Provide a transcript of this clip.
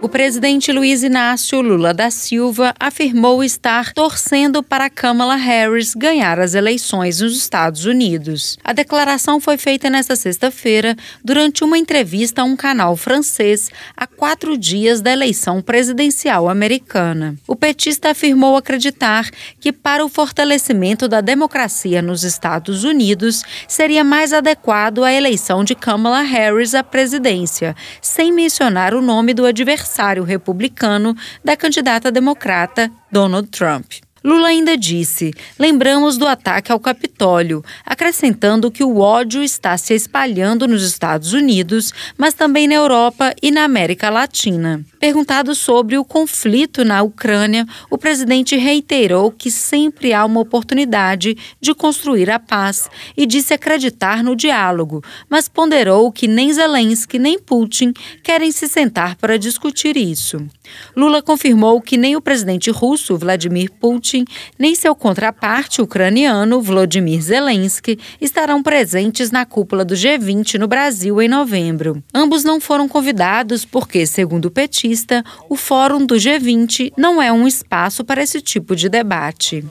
O presidente Luiz Inácio Lula da Silva afirmou estar torcendo para Kamala Harris ganhar as eleições nos Estados Unidos. A declaração foi feita nesta sexta-feira durante uma entrevista a um canal francês a quatro dias da eleição presidencial americana. O petista afirmou acreditar que, para o fortalecimento da democracia nos Estados Unidos, seria mais adequado a eleição de Kamala Harris à presidência, sem mencionar o nome do adversário adversário republicano da candidata democrata Donald Trump. Lula ainda disse: lembramos do ataque ao Capitólio, acrescentando que o ódio está se espalhando nos Estados Unidos, mas também na Europa e na América Latina. Perguntado sobre o conflito na Ucrânia, o presidente reiterou que sempre há uma oportunidade de construir a paz e disse acreditar no diálogo, mas ponderou que nem Zelensky nem Putin querem se sentar para discutir isso. Lula confirmou que nem o presidente russo Vladimir Putin, nem seu contraparte ucraniano Vladimir Zelensky estarão presentes na cúpula do G20 no Brasil em novembro. Ambos não foram convidados porque, segundo o o Fórum do G20 não é um espaço para esse tipo de debate.